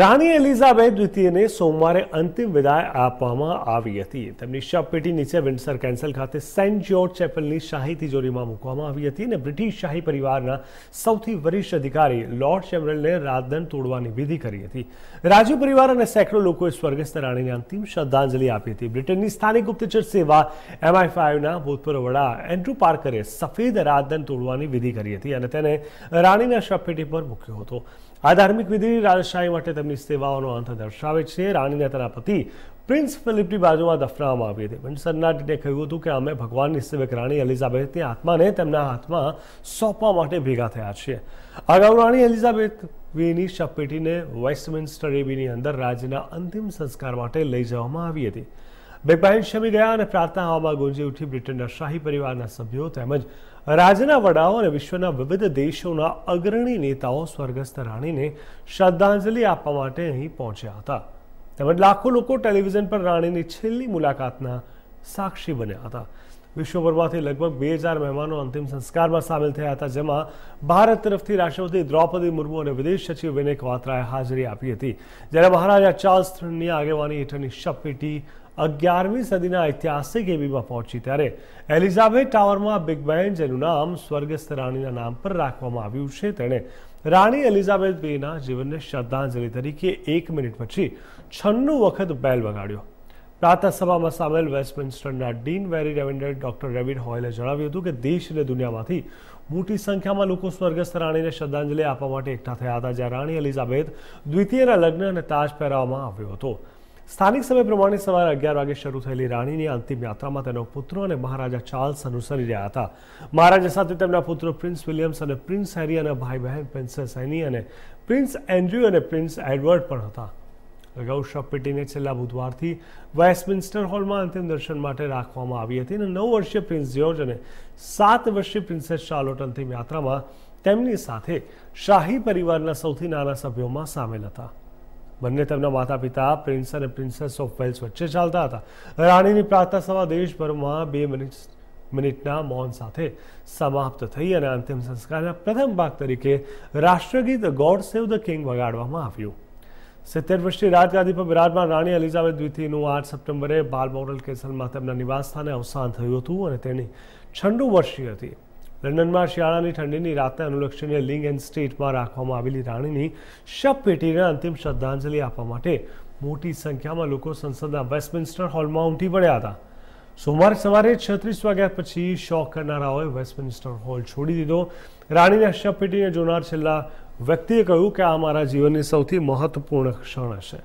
રાણી Elizabeth દ્વિતીયને સોમવારે અંતિમ વિદાય આપવામાં આવી હતી તેમની શબપેટી નીચે વિન્ડસર કેન્સલ ખાતે સેન્ટ જ્યોર્જ ચેપલની શાહી તિજોરીમાં મૂકવામાં આવી હતી અને બ્રિટિશ શાહી પરિવારના સૌથી વરિષ્ઠ અધિકારી લોર્ડ ચેમરલને રાતદંડ તોડવાની વિધિ કરી હતી રાજુ પરિવાર અને સેંકડો લોકોએ સ્વર્ગસ્થ રાણીને અંતિમ શ્રદ્ધાંજલિ આપી હતી બ્રિટનની સ્થાનિક ગુપ્તચર સેવા એમઆઈ ફાઇવના ભૂતપૂર્વ વડા એન્ડ્રુ પાર્કરે સફેદ રાતદંડ તોડવાની વિધિ કરી હતી અને તેને રાણીના શબપેટી પર મૂક્યો હતો આ ધાર્મિક વિધિ રાજશાહી માટે તેમની સેવાઓનો અંત દર્શાવે છે રાણીને તેના પતિ પ્રિન્સ ફિલિપની બાજુમાં દફનાવવામાં આવી હતી સન્નાટીને કહ્યું હતું કે અમે ભગવાનની સેવક રાણી એલિઝાબેથની આત્માને તેમના હાથમાં સોંપવા માટે ભેગા થયા છીએ અગાઉ રાણી એલિઝાબેથ વેની શપેટીને વેસ્ટમિન્સ્ટર એબીની અંદર રાજ્યના અંતિમ સંસ્કાર માટે લઈ જવામાં આવી હતી બેકબાઈન શમી ગયા અને પ્રાર્થના પ્રાર્થનાઓમાં ગુંજી ઉઠી બ્રિટનના શાહી પરિવારના સભ્યો તેમજ રાજ્યના વડાઓ અને વિશ્વના વિવિધ દેશોના અગ્રણી નેતાઓ સ્વર્ગસ્થ રાણીને શ્રદ્ધાંજલિ આપવા માટે અહીં પહોંચ્યા હતા તેમજ લાખો લોકો ટેલિવિઝન પર રાણીની છેલ્લી મુલાકાતના સાક્ષી બન્યા હતા વિશ્વભરમાંથી લગભગ બે હજાર મહેમાનો અંતિમ સંસ્કારમાં સામેલ થયા હતા જેમાં ભારત તરફથી રાષ્ટ્રપતિ દ્રૌપદી મુર્મુ અને વિદેશ સચિવ વિનય ક્વાત્રાએ હાજરી આપી હતી જ્યારે મહારાજા ચાર્લ્સ થર્ડની આગેવાની હેઠળની શપપેટી અગિયારમી સદીના ઐતિહાસિક એવીમાં પહોંચી ત્યારે એલિઝાબેથ ટાવરમાં બિગ બેન જેનું નામ સ્વર્ગસ્થ રાણીના નામ પર રાખવામાં આવ્યું છે તેણે રાણી એલિઝાબેથ બેના જીવનને શ્રદ્ધાંજલિ તરીકે એક મિનિટ પછી છન્નું વખત બેલ વગાડ્યો સભામાં સામેલ વેસ્ટમિન્સ્ટરના ડીન વેરી રેવેન્ડર ડોક્ટર રેવિડ હોયલે જણાવ્યું હતું કે દેશ અને દુનિયામાંથી મોટી સંખ્યામાં લોકો સ્વર્ગસ્થ રાણીને શ્રદ્ધાંજલિ આપવા માટે એકઠા થયા હતા જ્યાં રાણી એલિઝાબેથ દ્વિતીયના લગ્ન અને તાજ પહેરાવવામાં આવ્યો હતો સ્થાનિક સમય પ્રમાણે સવારે અગિયાર વાગે શરૂ થયેલી રાણીની અંતિમ યાત્રામાં તેનો પુત્ર અને મહારાજા ચાર્લ્સ અનુસરી રહ્યા હતા મહારાજા સાથે તેમના પુત્ર પ્રિન્સ વિલિયમ્સ અને પ્રિન્સ હેરી અને ભાઈ બહેન પ્રિન્સેસ હેની અને પ્રિન્સ એન્ડ્રુ અને પ્રિન્સ એડવર્ડ પણ હતા અગાઉ શબ પેટીને છેલ્લા બુધવારથી વેસ્ટમિન્સ્ટર હોલમાં અંતિમ દર્શન માટે રાખવામાં આવી હતી અને નવ વર્ષીય પ્રિન્સ જ્યોર્જ અને સાત વર્ષીય પ્રિન્સેસ શાર્લોટ અંતિમ યાત્રામાં તેમની સાથે શાહી પરિવારના સૌથી નાના સભ્યોમાં સામેલ હતા બંને તેમના માતા પિતા પ્રિન્સ અને પ્રિન્સેસ ઓફ વેલ્સ વચ્ચે ચાલતા હતા રાણીની પ્રાર્થના સભા દેશભરમાં બે મિનિટ મિનિટના મૌન સાથે સમાપ્ત થઈ અને અંતિમ સંસ્કારના પ્રથમ ભાગ તરીકે રાષ્ટ્રગીત ગોડ સેવ ધ કિંગ વગાડવામાં આવ્યું સિત્તેર વર્ષની રાજગાદી પર વિરાજમાન રાણી એલિઝાબેથ દ્વિતીયનું આઠ સપ્ટેમ્બરે બાલમોરલ કેસલમાં તેમના નિવાસસ્થાને અવસાન થયું હતું અને તેની છન્નું વર્ષી હતી લંડનમાં શિયાળાની ઠંડીની રાતને અનુલક્ષીને લિંગ એન્ડ સ્ટ્રીટમાં રાખવામાં આવેલી રાણીની શબપેટીને અંતિમ શ્રદ્ધાંજલિ આપવા માટે મોટી સંખ્યામાં લોકો સંસદના વેસ્ટમિન્સ્ટર હોલમાં ઉમટી પડ્યા હતા સોમવારે સવારે છત્રીસ વાગ્યા પછી શોક કરનારાઓએ વેસ્ટમિન્સ્ટર હોલ છોડી દીધો રાણીના શબપેટીને જોનાર છેલ્લા વ્યક્તિએ કહ્યું કે આ મારા જીવનની સૌથી મહત્વપૂર્ણ ક્ષણ હશે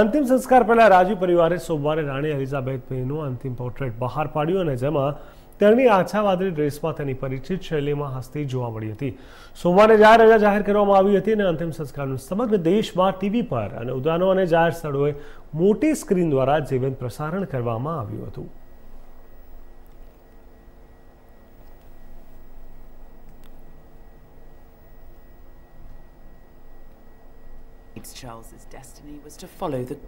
અંતિમ સંસ્કાર પહેલાં રાજવી પરિવારે સોમવારે રાણી એલિઝાબેથનું અંતિમ પોર્ટ્રેટ બહાર પાડ્યું અને જેમાં તેની આછાવાદરી ડ્રેસમાં તેની પરિચિત શૈલીમાં હસ્તી જોવા મળી હતી સોમવારે જાહેર રજા જાહેર કરવામાં આવી હતી અને અંતિમ સંસ્કારનું સમગ્ર દેશમાં ટીવી પર અને ઉદ્યાનો અને જાહેર સ્થળોએ મોટી સ્ક્રીન દ્વારા જીવંત પ્રસારણ કરવામાં આવ્યું હતું Charles's destiny was to follow the